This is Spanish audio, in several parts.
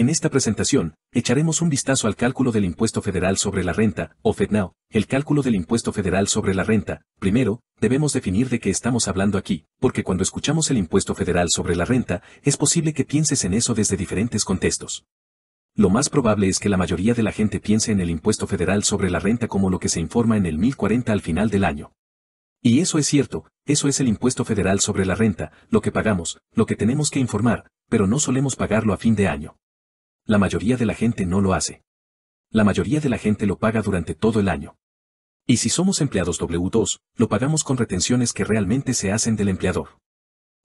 En esta presentación, echaremos un vistazo al cálculo del impuesto federal sobre la renta, o FedNow, el cálculo del impuesto federal sobre la renta. Primero, debemos definir de qué estamos hablando aquí, porque cuando escuchamos el impuesto federal sobre la renta, es posible que pienses en eso desde diferentes contextos. Lo más probable es que la mayoría de la gente piense en el impuesto federal sobre la renta como lo que se informa en el 1040 al final del año. Y eso es cierto, eso es el impuesto federal sobre la renta, lo que pagamos, lo que tenemos que informar, pero no solemos pagarlo a fin de año. La mayoría de la gente no lo hace. La mayoría de la gente lo paga durante todo el año. Y si somos empleados W2, lo pagamos con retenciones que realmente se hacen del empleador.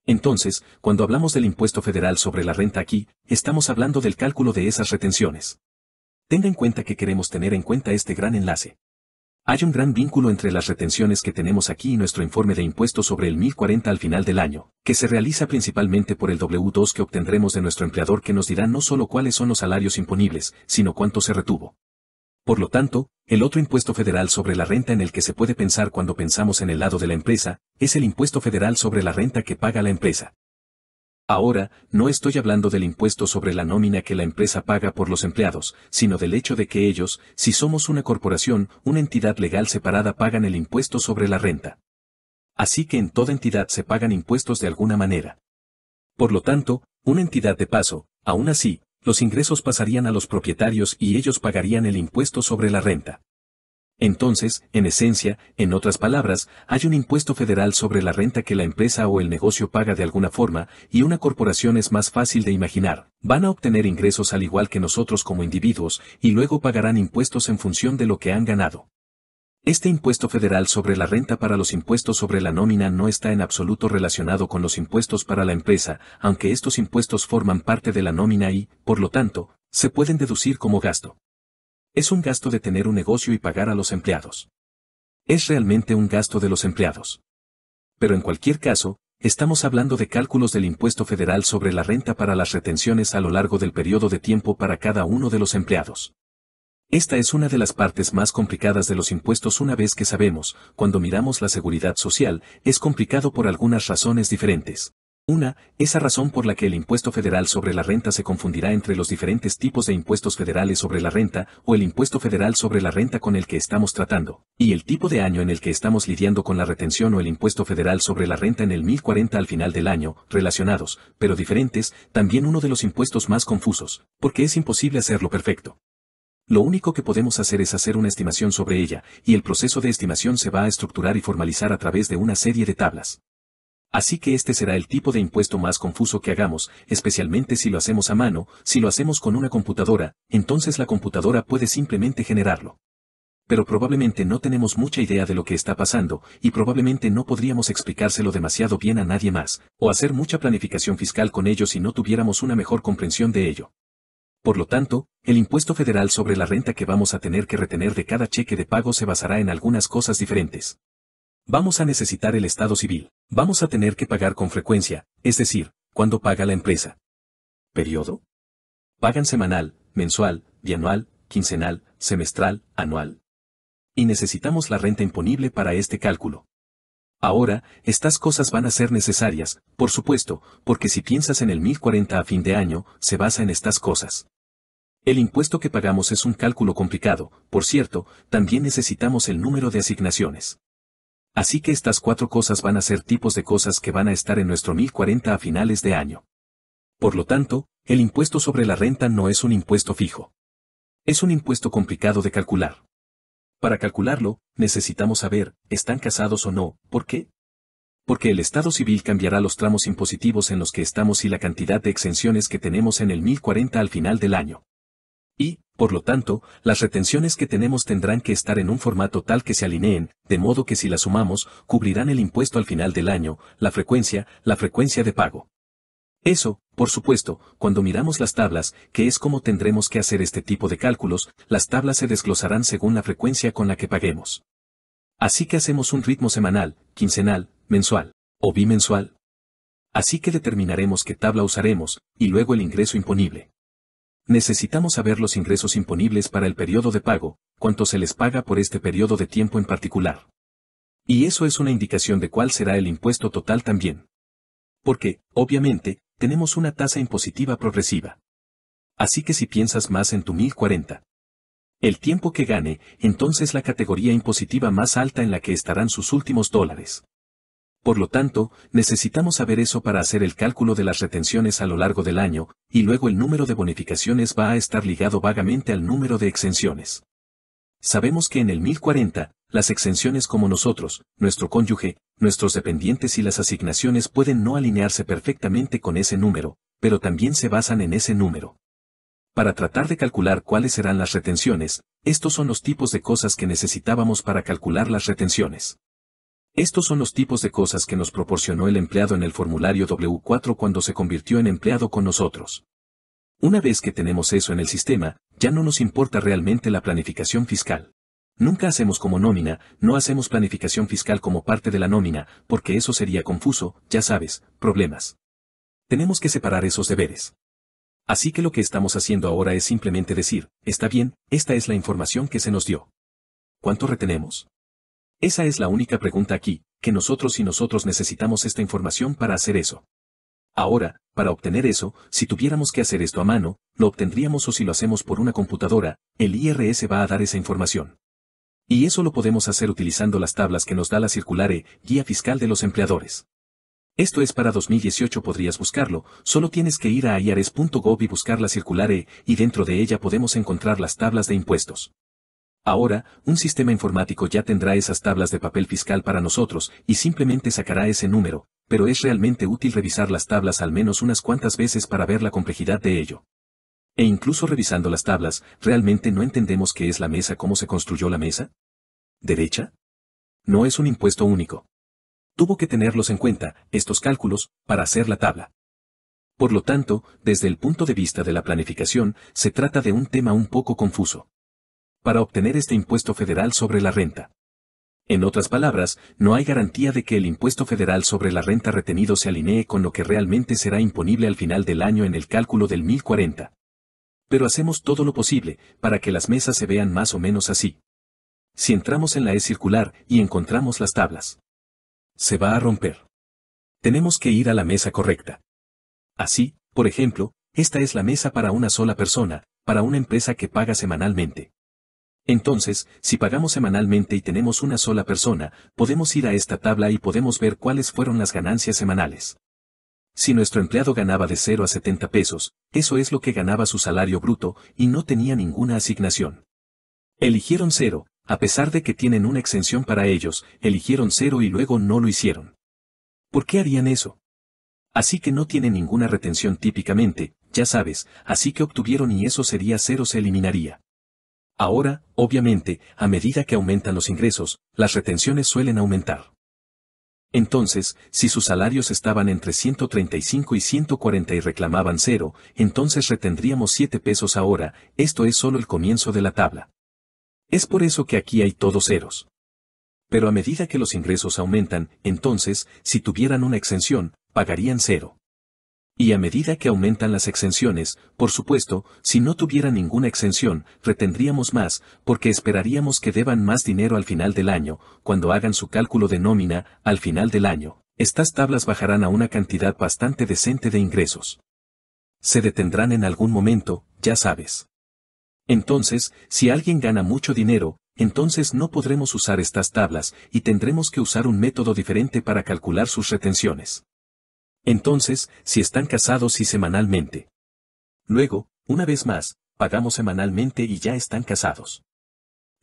Entonces, cuando hablamos del impuesto federal sobre la renta aquí, estamos hablando del cálculo de esas retenciones. Tenga en cuenta que queremos tener en cuenta este gran enlace. Hay un gran vínculo entre las retenciones que tenemos aquí y nuestro informe de impuestos sobre el 1040 al final del año, que se realiza principalmente por el W2 que obtendremos de nuestro empleador que nos dirá no solo cuáles son los salarios imponibles, sino cuánto se retuvo. Por lo tanto, el otro impuesto federal sobre la renta en el que se puede pensar cuando pensamos en el lado de la empresa, es el impuesto federal sobre la renta que paga la empresa. Ahora, no estoy hablando del impuesto sobre la nómina que la empresa paga por los empleados, sino del hecho de que ellos, si somos una corporación, una entidad legal separada, pagan el impuesto sobre la renta. Así que en toda entidad se pagan impuestos de alguna manera. Por lo tanto, una entidad de paso, aún así, los ingresos pasarían a los propietarios y ellos pagarían el impuesto sobre la renta. Entonces, en esencia, en otras palabras, hay un impuesto federal sobre la renta que la empresa o el negocio paga de alguna forma, y una corporación es más fácil de imaginar. Van a obtener ingresos al igual que nosotros como individuos, y luego pagarán impuestos en función de lo que han ganado. Este impuesto federal sobre la renta para los impuestos sobre la nómina no está en absoluto relacionado con los impuestos para la empresa, aunque estos impuestos forman parte de la nómina y, por lo tanto, se pueden deducir como gasto. Es un gasto de tener un negocio y pagar a los empleados. Es realmente un gasto de los empleados. Pero en cualquier caso, estamos hablando de cálculos del impuesto federal sobre la renta para las retenciones a lo largo del periodo de tiempo para cada uno de los empleados. Esta es una de las partes más complicadas de los impuestos una vez que sabemos, cuando miramos la seguridad social, es complicado por algunas razones diferentes. Una, esa razón por la que el impuesto federal sobre la renta se confundirá entre los diferentes tipos de impuestos federales sobre la renta o el impuesto federal sobre la renta con el que estamos tratando, y el tipo de año en el que estamos lidiando con la retención o el impuesto federal sobre la renta en el 1040 al final del año, relacionados, pero diferentes, también uno de los impuestos más confusos, porque es imposible hacerlo perfecto. Lo único que podemos hacer es hacer una estimación sobre ella, y el proceso de estimación se va a estructurar y formalizar a través de una serie de tablas. Así que este será el tipo de impuesto más confuso que hagamos, especialmente si lo hacemos a mano, si lo hacemos con una computadora, entonces la computadora puede simplemente generarlo. Pero probablemente no tenemos mucha idea de lo que está pasando, y probablemente no podríamos explicárselo demasiado bien a nadie más, o hacer mucha planificación fiscal con ello si no tuviéramos una mejor comprensión de ello. Por lo tanto, el impuesto federal sobre la renta que vamos a tener que retener de cada cheque de pago se basará en algunas cosas diferentes. Vamos a necesitar el Estado civil. Vamos a tener que pagar con frecuencia, es decir, cuando paga la empresa. ¿Periodo? Pagan semanal, mensual, bianual, quincenal, semestral, anual. Y necesitamos la renta imponible para este cálculo. Ahora, estas cosas van a ser necesarias, por supuesto, porque si piensas en el 1040 a fin de año, se basa en estas cosas. El impuesto que pagamos es un cálculo complicado, por cierto, también necesitamos el número de asignaciones. Así que estas cuatro cosas van a ser tipos de cosas que van a estar en nuestro 1040 a finales de año. Por lo tanto, el impuesto sobre la renta no es un impuesto fijo. Es un impuesto complicado de calcular. Para calcularlo, necesitamos saber, ¿están casados o no? ¿Por qué? Porque el Estado civil cambiará los tramos impositivos en los que estamos y la cantidad de exenciones que tenemos en el 1040 al final del año. Y, por lo tanto, las retenciones que tenemos tendrán que estar en un formato tal que se alineen, de modo que si las sumamos, cubrirán el impuesto al final del año, la frecuencia, la frecuencia de pago. Eso, por supuesto, cuando miramos las tablas, que es como tendremos que hacer este tipo de cálculos, las tablas se desglosarán según la frecuencia con la que paguemos. Así que hacemos un ritmo semanal, quincenal, mensual o bimensual. Así que determinaremos qué tabla usaremos, y luego el ingreso imponible. Necesitamos saber los ingresos imponibles para el periodo de pago, cuánto se les paga por este periodo de tiempo en particular. Y eso es una indicación de cuál será el impuesto total también. Porque, obviamente, tenemos una tasa impositiva progresiva. Así que si piensas más en tu 1040, el tiempo que gane, entonces la categoría impositiva más alta en la que estarán sus últimos dólares. Por lo tanto, necesitamos saber eso para hacer el cálculo de las retenciones a lo largo del año, y luego el número de bonificaciones va a estar ligado vagamente al número de exenciones. Sabemos que en el 1040, las exenciones como nosotros, nuestro cónyuge, nuestros dependientes y las asignaciones pueden no alinearse perfectamente con ese número, pero también se basan en ese número. Para tratar de calcular cuáles serán las retenciones, estos son los tipos de cosas que necesitábamos para calcular las retenciones. Estos son los tipos de cosas que nos proporcionó el empleado en el formulario W4 cuando se convirtió en empleado con nosotros. Una vez que tenemos eso en el sistema, ya no nos importa realmente la planificación fiscal. Nunca hacemos como nómina, no hacemos planificación fiscal como parte de la nómina, porque eso sería confuso, ya sabes, problemas. Tenemos que separar esos deberes. Así que lo que estamos haciendo ahora es simplemente decir, está bien, esta es la información que se nos dio. ¿Cuánto retenemos? Esa es la única pregunta aquí, que nosotros y nosotros necesitamos esta información para hacer eso. Ahora, para obtener eso, si tuviéramos que hacer esto a mano, lo obtendríamos o si lo hacemos por una computadora, el IRS va a dar esa información. Y eso lo podemos hacer utilizando las tablas que nos da la circular E, Guía Fiscal de los Empleadores. Esto es para 2018 podrías buscarlo, solo tienes que ir a iares.gov y buscar la circular E, y dentro de ella podemos encontrar las tablas de impuestos. Ahora, un sistema informático ya tendrá esas tablas de papel fiscal para nosotros, y simplemente sacará ese número, pero es realmente útil revisar las tablas al menos unas cuantas veces para ver la complejidad de ello. E incluso revisando las tablas, ¿realmente no entendemos qué es la mesa, cómo se construyó la mesa? ¿Derecha? No es un impuesto único. Tuvo que tenerlos en cuenta, estos cálculos, para hacer la tabla. Por lo tanto, desde el punto de vista de la planificación, se trata de un tema un poco confuso para obtener este impuesto federal sobre la renta. En otras palabras, no hay garantía de que el impuesto federal sobre la renta retenido se alinee con lo que realmente será imponible al final del año en el cálculo del 1040. Pero hacemos todo lo posible para que las mesas se vean más o menos así. Si entramos en la E circular y encontramos las tablas, se va a romper. Tenemos que ir a la mesa correcta. Así, por ejemplo, esta es la mesa para una sola persona, para una empresa que paga semanalmente. Entonces, si pagamos semanalmente y tenemos una sola persona, podemos ir a esta tabla y podemos ver cuáles fueron las ganancias semanales. Si nuestro empleado ganaba de 0 a 70 pesos, eso es lo que ganaba su salario bruto y no tenía ninguna asignación. Eligieron 0, a pesar de que tienen una exención para ellos, eligieron 0 y luego no lo hicieron. ¿Por qué harían eso? Así que no tiene ninguna retención típicamente, ya sabes, así que obtuvieron y eso sería 0 se eliminaría. Ahora, obviamente, a medida que aumentan los ingresos, las retenciones suelen aumentar. Entonces, si sus salarios estaban entre 135 y 140 y reclamaban cero, entonces retendríamos 7 pesos ahora, esto es solo el comienzo de la tabla. Es por eso que aquí hay todos ceros. Pero a medida que los ingresos aumentan, entonces, si tuvieran una exención, pagarían cero. Y a medida que aumentan las exenciones, por supuesto, si no tuviera ninguna exención, retendríamos más, porque esperaríamos que deban más dinero al final del año, cuando hagan su cálculo de nómina, al final del año. Estas tablas bajarán a una cantidad bastante decente de ingresos. Se detendrán en algún momento, ya sabes. Entonces, si alguien gana mucho dinero, entonces no podremos usar estas tablas y tendremos que usar un método diferente para calcular sus retenciones. Entonces, si están casados y semanalmente. Luego, una vez más, pagamos semanalmente y ya están casados.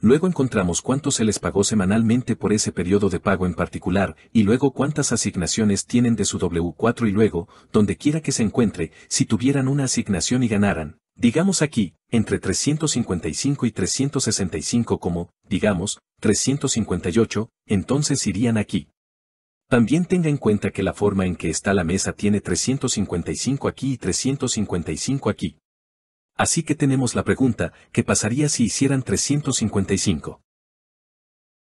Luego encontramos cuánto se les pagó semanalmente por ese periodo de pago en particular, y luego cuántas asignaciones tienen de su W4 y luego, donde quiera que se encuentre, si tuvieran una asignación y ganaran, digamos aquí, entre 355 y 365 como, digamos, 358, entonces irían aquí. También tenga en cuenta que la forma en que está la mesa tiene 355 aquí y 355 aquí. Así que tenemos la pregunta, ¿qué pasaría si hicieran 355?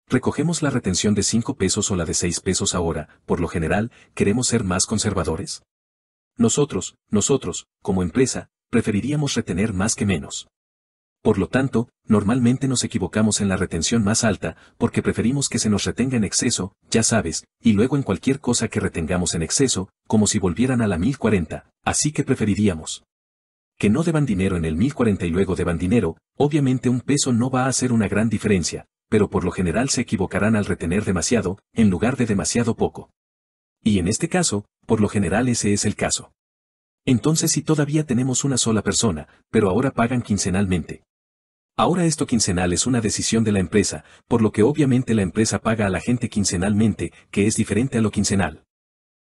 Recogemos la retención de 5 pesos o la de 6 pesos ahora, por lo general, queremos ser más conservadores. Nosotros, nosotros, como empresa, preferiríamos retener más que menos. Por lo tanto, normalmente nos equivocamos en la retención más alta, porque preferimos que se nos retenga en exceso, ya sabes, y luego en cualquier cosa que retengamos en exceso, como si volvieran a la 1040, así que preferiríamos que no deban dinero en el 1040 y luego deban dinero, obviamente un peso no va a hacer una gran diferencia, pero por lo general se equivocarán al retener demasiado, en lugar de demasiado poco. Y en este caso, por lo general ese es el caso. Entonces si todavía tenemos una sola persona, pero ahora pagan quincenalmente, Ahora esto quincenal es una decisión de la empresa, por lo que obviamente la empresa paga a la gente quincenalmente, que es diferente a lo quincenal.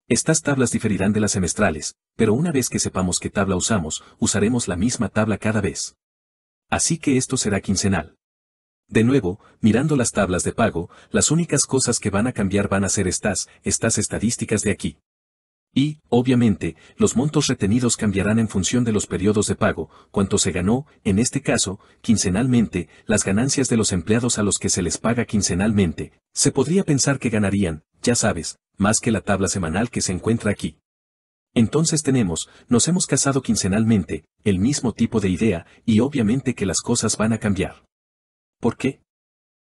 Estas tablas diferirán de las semestrales, pero una vez que sepamos qué tabla usamos, usaremos la misma tabla cada vez. Así que esto será quincenal. De nuevo, mirando las tablas de pago, las únicas cosas que van a cambiar van a ser estas, estas estadísticas de aquí. Y, obviamente, los montos retenidos cambiarán en función de los periodos de pago, cuanto se ganó, en este caso, quincenalmente, las ganancias de los empleados a los que se les paga quincenalmente. Se podría pensar que ganarían, ya sabes, más que la tabla semanal que se encuentra aquí. Entonces tenemos, nos hemos casado quincenalmente, el mismo tipo de idea, y obviamente que las cosas van a cambiar. ¿Por qué?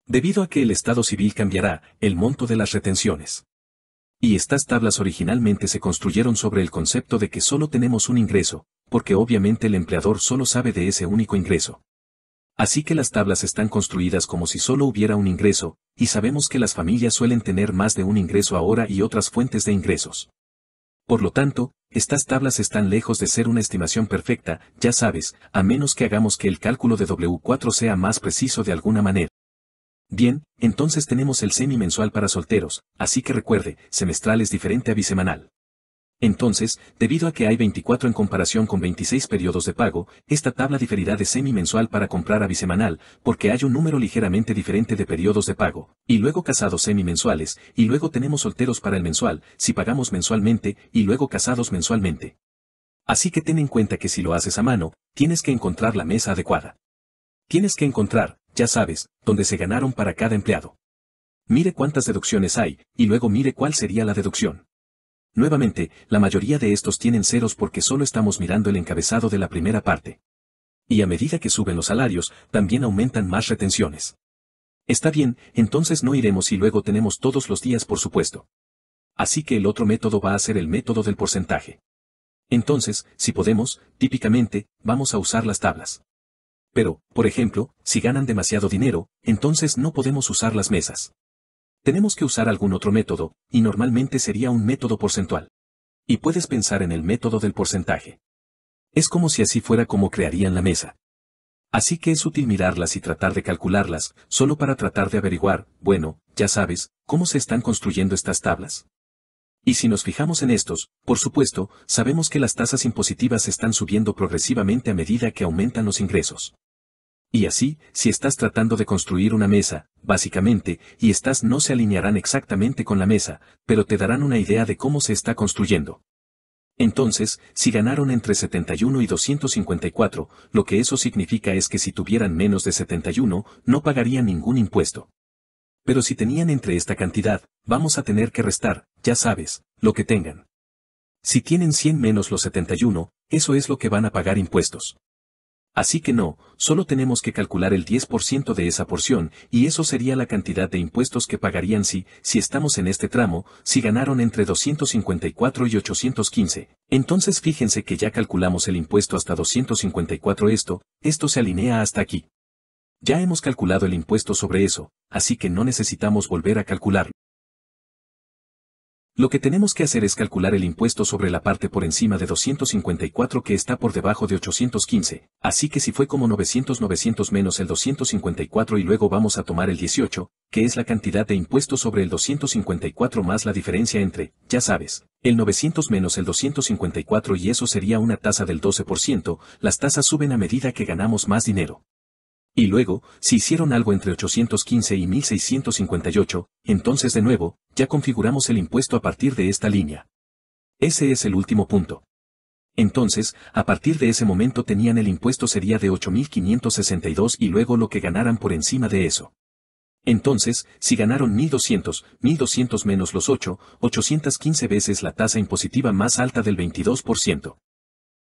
Debido a que el Estado civil cambiará el monto de las retenciones. Y estas tablas originalmente se construyeron sobre el concepto de que solo tenemos un ingreso, porque obviamente el empleador solo sabe de ese único ingreso. Así que las tablas están construidas como si solo hubiera un ingreso, y sabemos que las familias suelen tener más de un ingreso ahora y otras fuentes de ingresos. Por lo tanto, estas tablas están lejos de ser una estimación perfecta, ya sabes, a menos que hagamos que el cálculo de W4 sea más preciso de alguna manera. Bien, entonces tenemos el semi mensual para solteros, así que recuerde, semestral es diferente a bisemanal. Entonces, debido a que hay 24 en comparación con 26 periodos de pago, esta tabla diferirá de semi mensual para comprar a bisemanal, porque hay un número ligeramente diferente de periodos de pago, y luego casados semi mensuales, y luego tenemos solteros para el mensual, si pagamos mensualmente, y luego casados mensualmente. Así que ten en cuenta que si lo haces a mano, tienes que encontrar la mesa adecuada. Tienes que encontrar, ya sabes, donde se ganaron para cada empleado. Mire cuántas deducciones hay, y luego mire cuál sería la deducción. Nuevamente, la mayoría de estos tienen ceros porque solo estamos mirando el encabezado de la primera parte. Y a medida que suben los salarios, también aumentan más retenciones. Está bien, entonces no iremos y luego tenemos todos los días por supuesto. Así que el otro método va a ser el método del porcentaje. Entonces, si podemos, típicamente, vamos a usar las tablas pero, por ejemplo, si ganan demasiado dinero, entonces no podemos usar las mesas. Tenemos que usar algún otro método, y normalmente sería un método porcentual. Y puedes pensar en el método del porcentaje. Es como si así fuera como crearían la mesa. Así que es útil mirarlas y tratar de calcularlas, solo para tratar de averiguar, bueno, ya sabes, cómo se están construyendo estas tablas. Y si nos fijamos en estos, por supuesto, sabemos que las tasas impositivas están subiendo progresivamente a medida que aumentan los ingresos. Y así, si estás tratando de construir una mesa, básicamente, y estás no se alinearán exactamente con la mesa, pero te darán una idea de cómo se está construyendo. Entonces, si ganaron entre 71 y 254, lo que eso significa es que si tuvieran menos de 71, no pagarían ningún impuesto. Pero si tenían entre esta cantidad, vamos a tener que restar, ya sabes, lo que tengan. Si tienen 100 menos los 71, eso es lo que van a pagar impuestos. Así que no, solo tenemos que calcular el 10% de esa porción, y eso sería la cantidad de impuestos que pagarían si, si estamos en este tramo, si ganaron entre 254 y 815. Entonces fíjense que ya calculamos el impuesto hasta 254 esto, esto se alinea hasta aquí. Ya hemos calculado el impuesto sobre eso, así que no necesitamos volver a calcularlo. Lo que tenemos que hacer es calcular el impuesto sobre la parte por encima de 254 que está por debajo de 815, así que si fue como 900-900 menos el 254 y luego vamos a tomar el 18, que es la cantidad de impuesto sobre el 254 más la diferencia entre, ya sabes, el 900 menos el 254 y eso sería una tasa del 12%, las tasas suben a medida que ganamos más dinero. Y luego, si hicieron algo entre 815 y 1658, entonces de nuevo, ya configuramos el impuesto a partir de esta línea. Ese es el último punto. Entonces, a partir de ese momento tenían el impuesto sería de 8.562 y luego lo que ganaran por encima de eso. Entonces, si ganaron 1.200, 1.200 menos los 8, 815 veces la tasa impositiva más alta del 22%.